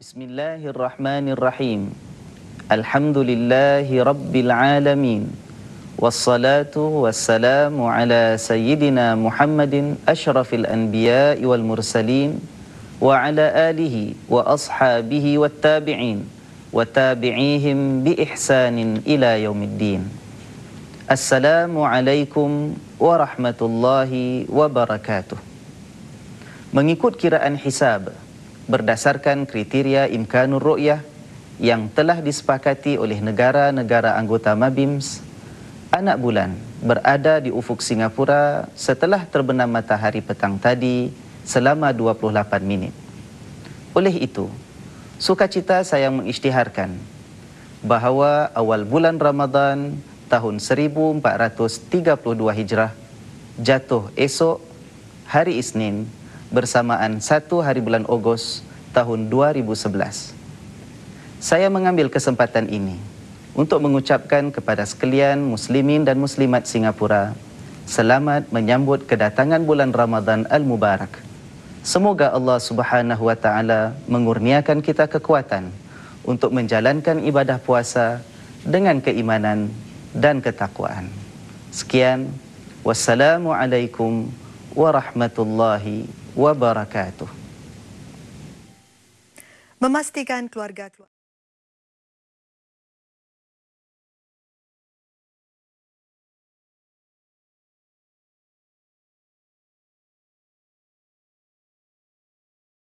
بسم الله الرحمن الرحيم الحمد لله رب العالمين والصلاة والسلام على سيدنا محمد أشرف الأنبياء والمرسلين وعلى آله وأصحابه والتابعين وتابعيهم بإحسان إلى يوم الدين السلام عليكم ورحمة الله وبركاته من يكون كراءً hisab, berdasarkan kriteria imkanur ru'yah yang telah disepakati oleh negara-negara anggota MABIMS, anak bulan berada di ufuk Singapura setelah terbenam matahari petang tadi selama 28 minit. Oleh itu, sukacita saya mengisytiharkan bahawa awal bulan Ramadan tahun 1432 Hijrah jatuh esok hari Isnin bersamaan satu hari bulan Ogos tahun 2011. Saya mengambil kesempatan ini untuk mengucapkan kepada sekalian muslimin dan muslimat Singapura selamat menyambut kedatangan bulan Ramadan al-Mubarak. Semoga Allah Subhanahu wa taala mengurniakan kita kekuatan untuk menjalankan ibadah puasa dengan keimanan dan ketakwaan. Sekian, alaikum warahmatullahi wabarakatuh. Memastikan keluarga keluarga.